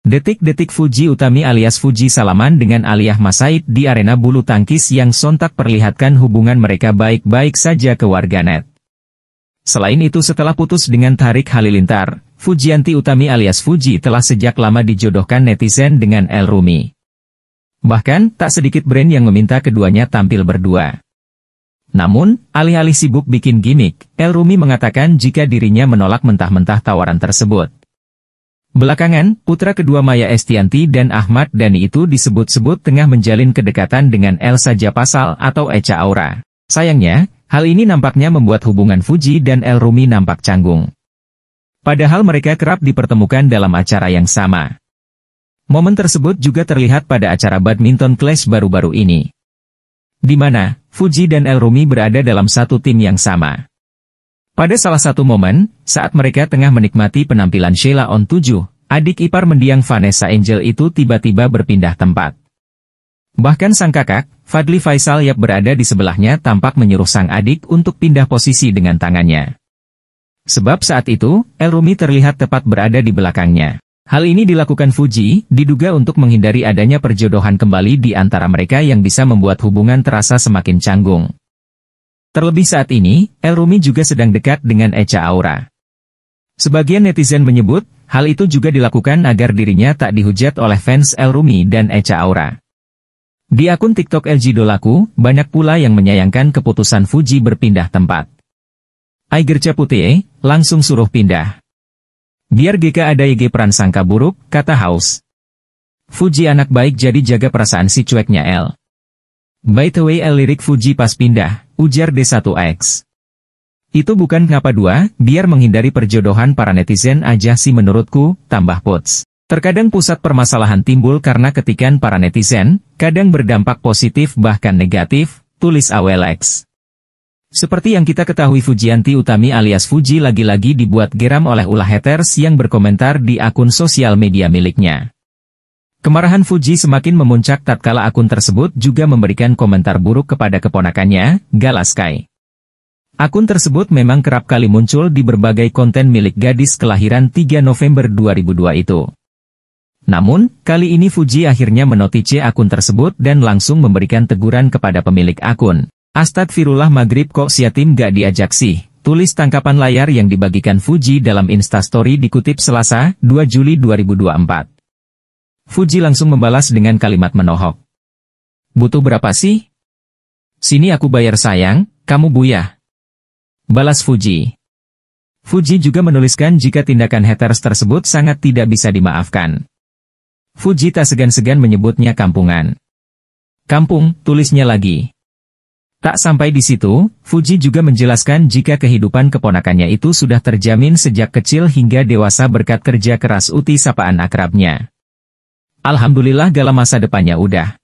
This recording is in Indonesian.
Detik-detik Fuji Utami alias Fuji Salaman dengan Aliyah Masaid di arena bulu tangkis yang sontak perlihatkan hubungan mereka baik-baik saja ke warganet. Selain itu setelah putus dengan Tarik Halilintar, Fujianti Utami alias Fuji telah sejak lama dijodohkan netizen dengan El Rumi. Bahkan, tak sedikit brand yang meminta keduanya tampil berdua. Namun, alih-alih sibuk bikin gimmick, El Rumi mengatakan jika dirinya menolak mentah-mentah tawaran tersebut. Belakangan, putra kedua Maya Estianti dan Ahmad Dhani itu disebut-sebut tengah menjalin kedekatan dengan Elsa Japasal atau Echa Aura. Sayangnya, hal ini nampaknya membuat hubungan Fuji dan El Rumi nampak canggung. Padahal mereka kerap dipertemukan dalam acara yang sama. Momen tersebut juga terlihat pada acara badminton clash baru-baru ini. Di mana, Fuji dan El Rumi berada dalam satu tim yang sama. Pada salah satu momen, saat mereka tengah menikmati penampilan Sheila on 7, Adik ipar mendiang Vanessa Angel itu tiba-tiba berpindah tempat. Bahkan sang kakak, Fadli Faisal yang berada di sebelahnya tampak menyuruh sang adik untuk pindah posisi dengan tangannya. Sebab saat itu, El Rumi terlihat tepat berada di belakangnya. Hal ini dilakukan Fuji, diduga untuk menghindari adanya perjodohan kembali di antara mereka yang bisa membuat hubungan terasa semakin canggung. Terlebih saat ini, El Rumi juga sedang dekat dengan Echa Aura. Sebagian netizen menyebut, Hal itu juga dilakukan agar dirinya tak dihujat oleh fans El Rumi dan Echa Aura. Di akun TikTok LG Dolaku, banyak pula yang menyayangkan keputusan Fuji berpindah tempat. Aigerca Putih, langsung suruh pindah. Biar GK ada YG peran sangka buruk, kata Haus. Fuji anak baik jadi jaga perasaan si cueknya L. By the way, L lirik Fuji pas pindah, ujar D1X. Itu bukan ngapa dua, biar menghindari perjodohan para netizen aja sih menurutku, tambah Puts. Terkadang pusat permasalahan timbul karena ketikan para netizen, kadang berdampak positif bahkan negatif, tulis Awelex. Seperti yang kita ketahui Fujianti Utami alias Fuji lagi-lagi dibuat geram oleh ulah haters yang berkomentar di akun sosial media miliknya. Kemarahan Fuji semakin memuncak tatkala akun tersebut juga memberikan komentar buruk kepada keponakannya, Galaskai. Akun tersebut memang kerap kali muncul di berbagai konten milik gadis kelahiran 3 November 2002 itu. Namun, kali ini Fuji akhirnya menotice akun tersebut dan langsung memberikan teguran kepada pemilik akun. Astagfirullah Maghrib kok siatim gak diajak sih, tulis tangkapan layar yang dibagikan Fuji dalam Instastory dikutip Selasa, 2 Juli 2024. Fuji langsung membalas dengan kalimat menohok. Butuh berapa sih? Sini aku bayar sayang, kamu buyah, Balas Fuji Fuji juga menuliskan jika tindakan haters tersebut sangat tidak bisa dimaafkan. Fuji tak segan-segan menyebutnya kampungan. Kampung, tulisnya lagi. Tak sampai di situ, Fuji juga menjelaskan jika kehidupan keponakannya itu sudah terjamin sejak kecil hingga dewasa berkat kerja keras Uti sapaan akrabnya. Alhamdulillah gala masa depannya udah.